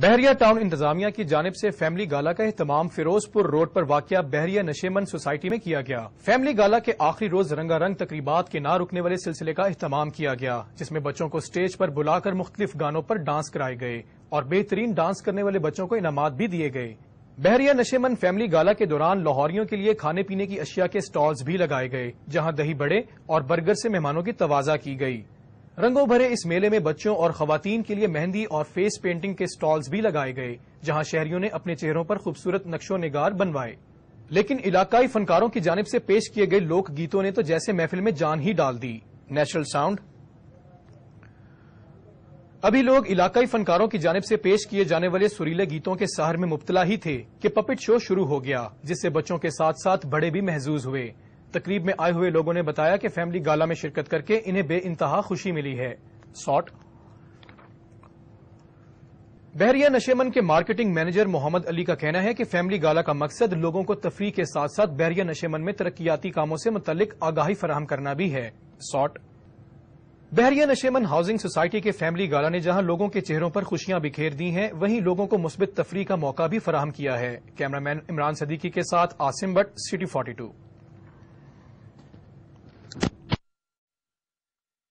बहरिया town इंतजामिया की जानब से फैमिली गाला का अहतमाम फिरोजपुर रोड पर वाक़ बहरिया नशेमन सोसाइटी में किया गया फैमिली गाला के आखिरी रोज रंगारंग तकरीबा के ना रुकने वाले सिलसिले का अहतमाम किया गया जिसमें बच्चों को स्टेज पर बुलाकर मुख्तलिफ गानों पर डांस कराए गए और बेहतरीन डांस करने वाले बच्चों को इनाम भी दिए गए बहरिया नशेमन फैमिली गाला के दौरान लाहौरियों के लिए खाने पीने की अशिया के स्टॉल्स भी लगाए गए जहाँ दही बड़े और बर्गर ऐसी मेहमानों की तवाजा की गयी रंगों भरे इस मेले में बच्चों और खातन के लिए मेहंदी और फेस पेंटिंग के स्टॉल्स भी लगाए गए जहां शहरियों ने अपने चेहरों पर खूबसूरत नक्शो नगार बनवाए लेकिन इलाकाई फनकारों की जानब से पेश किए गए लोक गीतों ने तो जैसे महफिल में जान ही डाल दी नेचुरल साउंड अभी लोग इलाकाई फनकारों की जानब से पेश किए जाने वाले सुरीले गीतों के सहर में मुबतला ही थे कि पपिट शो शुरू हो गया जिससे बच्चों के साथ साथ बड़े भी महजूज हुए तकरीब में आए हुए लोगों ने बताया कि फैमिली गाला में शिरकत करके इन्हें बे इंतहा खुशी मिली है सॉट बहरिया नशेमन के मार्केटिंग मैनेजर मोहम्मद अली का कहना है कि फैमिली गाला का मकसद लोगों को तफरी के साथ साथ बहरिया नशेमन में तरक्याती कामों से मुतलिक आगाही फराहम करना भी है सॉट बहरिया नशेमन हाउसिंग सोसाइटी के फैमिली गाला ने जहां लोगों के चेहरों पर खुशियां बिखेर दी हैं वहीं लोगों को मुस्बित तफरी का मौका भी फराहम किया है कैमरामैन इमरान सदीकी के साथ आसिम भट्ट सिटी फोर्टी